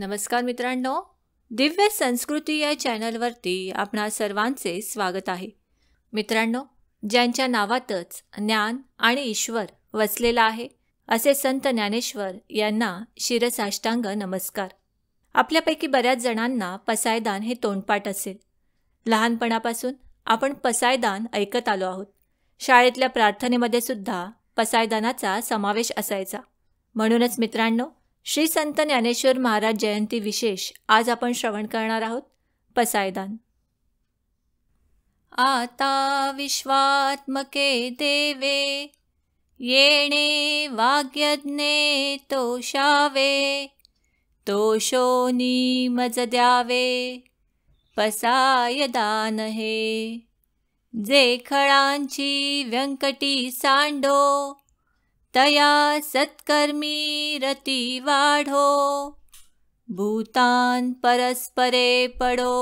नमस्कार मित्रांनो दिव्य संस्कृती या चॅनलवरती आपणा सर्वांचे स्वागत आहे मित्रांनो ज्यांच्या नावातच ज्ञान आणि ईश्वर वसलेला आहे असे संत ज्ञानेश्वर यांना शिरसाष्टांग नमस्कार आपल्यापैकी बऱ्याच जणांना पसायदान हे तोंडपाठ असेल लहानपणापासून आपण पसायदान ऐकत आलो आहोत शाळेतल्या प्रार्थनेमध्ये सुद्धा पसायदानाचा समावेश असायचा म्हणूनच मित्रांनो श्री संत ज्ञानेश्वर महाराज जयंती विशेष आज आपण श्रवण करणार आहोत पसायदान आता विश्वात्मके देवे येणे वाग्यज्ञे तोषावे तोषोनी मज द्यावे पसायदान हे जे खळांची व्यंकटी सांडो तया सत्कर्मी रती वाढो भूतान परस्परे पडो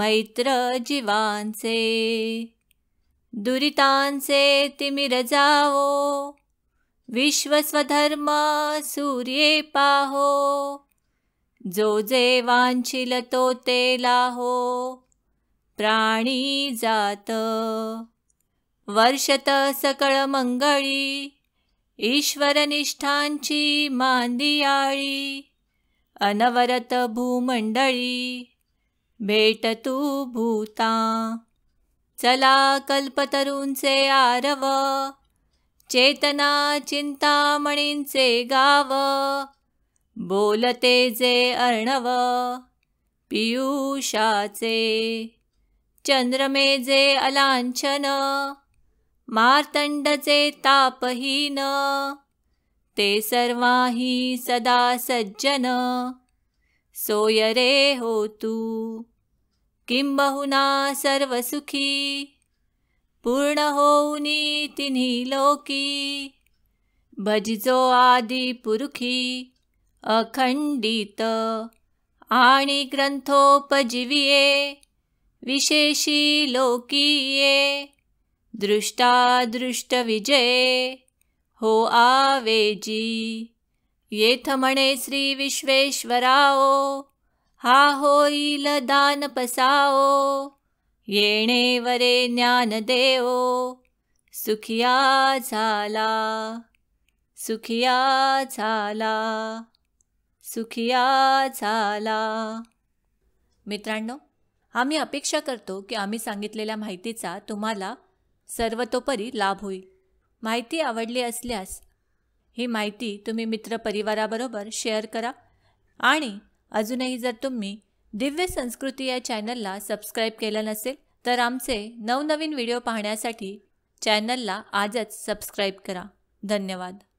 मैत्र जीवांचे दुरितांचे तिमिर जावो विश्वस्वधर्म सूर्ये पाहो जो जे वांछिल तो ते लाहो प्राणी जात वर्षत सकळ मंगळी ईश्वरनिष्ठांची मांदियाळी अनवरत भूमंडळी भेट तू भूता चला कल्पतरूंचे आरव चेतना चिंतामणींचे गाव बोलते जे अर्णव पियुषाचे चंद्रमेजे अलांछन मार्तंडचे तापहीन ते सर्वाही सदा सज्जन सोयरे होतू किंबहुना सर्वसुखी पूर्ण होऊनी तिन्ही लोकी भजजो आदि पुरुखी अखंडित आणि ग्रंथोपजीविये विशेषी लोकीये विजे हो आवेजी येथ म्हणे श्री विश्वेश्वराओ हा होईल पसाओ, येणे वरे देओ, सुखिया झाला सुखिया झाला सुखिया झाला मित्रांनो आम्ही अपेक्षा करतो की आम्ही सांगितलेल्या माहितीचा तुम्हाला सर्वतोपरी लाभ होईल माहिती आवडली असल्यास ही माहिती तुम्ही मित्रपरिवाराबरोबर शेअर करा आणि अजूनही जर तुम्ही दिव्य संस्कृती या चॅनलला सबस्क्राईब केलं नसेल तर आमचे नवनवीन व्हिडिओ पाहण्यासाठी चॅनलला आजच सबस्क्राईब करा धन्यवाद